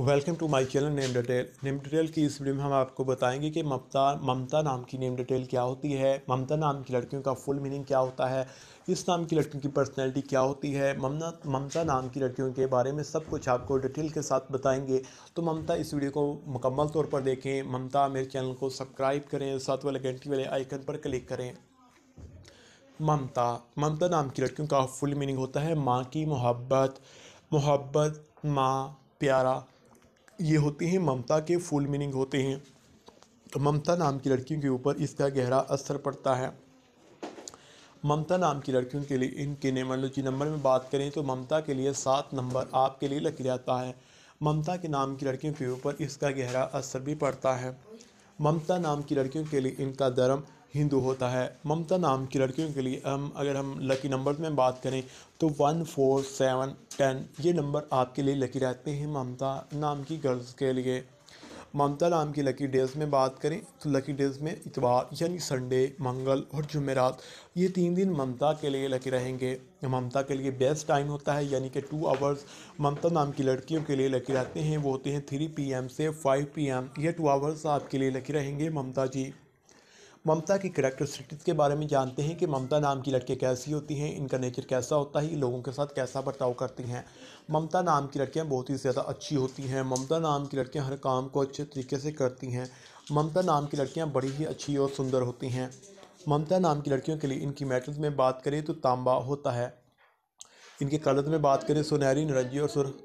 welcome to my channel name detail name detail की इस video में हम आपको बताएंगे कि ममता ममता नाम की नेम डिटेल क्या होती है ममता नाम की लड़कियों का फुल मीनिंग क्या होता है इस नाम की लड़कियों की पर्सनैलिटी क्या होती है ममना ममता नाम की लड़कियों के बारे में सब कुछ आपको डिटेल के साथ बताएंगे तो ममता इस वीडियो को मुकम्मल तौर पर देखें ममता मेरे चैनल को सब्सक्राइब करें साथ वाले घंटी वाले आइकन पर क्लिक करें ममता ममता नाम की लड़कियों का फुल मीनिंग होता है माँ की मोहब्बत मोहब्बत माँ प्यारा ये होते हैं ममता के फुल मीनिंग होते हैं तो ममता नाम की लड़कियों के ऊपर इसका गहरा असर पड़ता है ममता नाम की लड़कियों के लिए इनके नेमोलॉजी नंबर में बात करें तो ममता के लिए सात नंबर आपके लिए लग जाता है ममता के नाम की लड़कियों के ऊपर इसका गहरा असर भी पड़ता है ममता नाम की लड़कियों के लिए इनका धर्म हिंदू होता है ममता नाम की लड़कियों के लिए हम अगर हम लकी नंबर्स में बात करें तो वन फोर सेवन टेन ये नंबर आपके लिए लकी रहते हैं ममता नाम की गर्ल्स के लिए ममता नाम की लकी डेज में बात करें तो लकी डेज में इतवार यानी संडे मंगल और जुमेरात ये तीन दिन ममता के लिए लकी रहेंगे ममता के लिए बेस्ट टाइम होता है यानी कि टू आवर्स ममता नाम की लड़कियों के लिए लकी रहते हैं वो होते हैं थ्री पी से फाइव पी एम ये टू आवर्स आपके लिए लकी रहेंगे ममता जी ममता की करेक्टरिस्टिक्स के बारे में जानते हैं कि ममता नाम की लड़कियाँ कैसी होती हैं इनका नेचर कैसा होता है ये लोगों के साथ कैसा बर्ताव करती हैं ममता नाम की लड़कियाँ बहुत ही ज़्यादा अच्छी होती हैं ममता नाम की लड़कियाँ हर काम को अच्छे तरीके से करती हैं ममता नाम की लड़कियाँ बड़ी ही अच्छी और सुंदर होती हैं ममता नाम की लड़कियों के लिए इनकी मेटल्स में बात करें तो तांबा होता है इनके कलर्स में बात करें सुनहरी नरंजी और सुर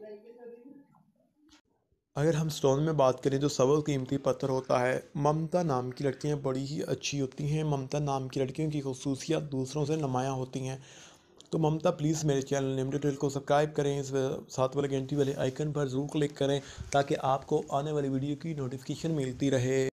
अगर हम स्टोन में बात करें तो सबल कीमती पत्थर होता है ममता नाम की लड़कियां बड़ी ही अच्छी होती हैं ममता नाम की लड़कियों की खसूसियात दूसरों से नमाया होती हैं तो ममता प्लीज़ मेरे चैनल लिमिटेड को सब्सक्राइब करें इस साथ वाले घंटी वाले आइकन पर ज़रूर क्लिक करें ताकि आपको आने वाली वीडियो की नोटिफिकेशन मिलती रहे